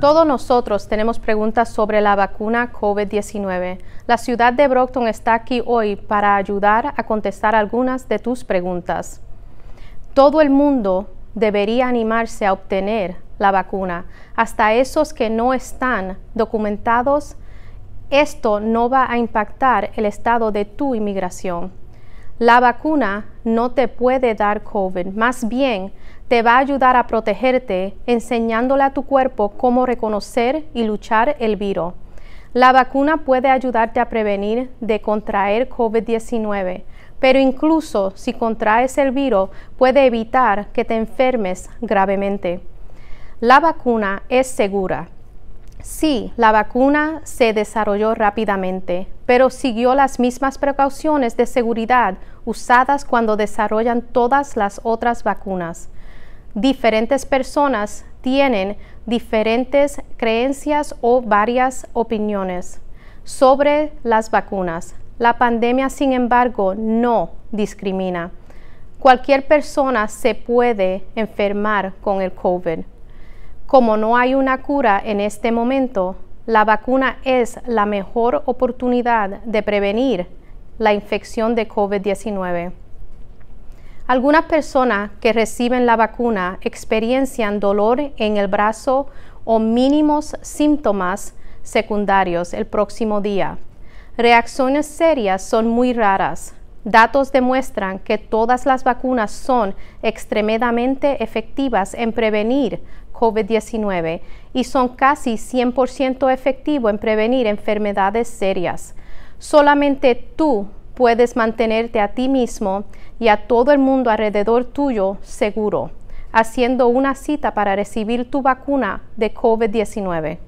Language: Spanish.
Todos nosotros tenemos preguntas sobre la vacuna COVID-19. La ciudad de Brockton está aquí hoy para ayudar a contestar algunas de tus preguntas. Todo el mundo debería animarse a obtener la vacuna, hasta esos que no están documentados. Esto no va a impactar el estado de tu inmigración. La vacuna no te puede dar COVID, más bien te va a ayudar a protegerte enseñándole a tu cuerpo cómo reconocer y luchar el virus. La vacuna puede ayudarte a prevenir de contraer COVID-19, pero incluso si contraes el virus puede evitar que te enfermes gravemente. La vacuna es segura. Sí, la vacuna se desarrolló rápidamente, pero siguió las mismas precauciones de seguridad usadas cuando desarrollan todas las otras vacunas diferentes personas tienen diferentes creencias o varias opiniones sobre las vacunas. La pandemia, sin embargo, no discrimina. Cualquier persona se puede enfermar con el COVID. Como no hay una cura en este momento, la vacuna es la mejor oportunidad de prevenir la infección de COVID-19. Algunas personas que reciben la vacuna experiencian dolor en el brazo o mínimos síntomas secundarios el próximo día. Reacciones serias son muy raras. Datos demuestran que todas las vacunas son extremadamente efectivas en prevenir COVID-19 y son casi 100% efectivo en prevenir enfermedades serias. Solamente tú puedes mantenerte a ti mismo y a todo el mundo alrededor tuyo seguro, haciendo una cita para recibir tu vacuna de COVID-19.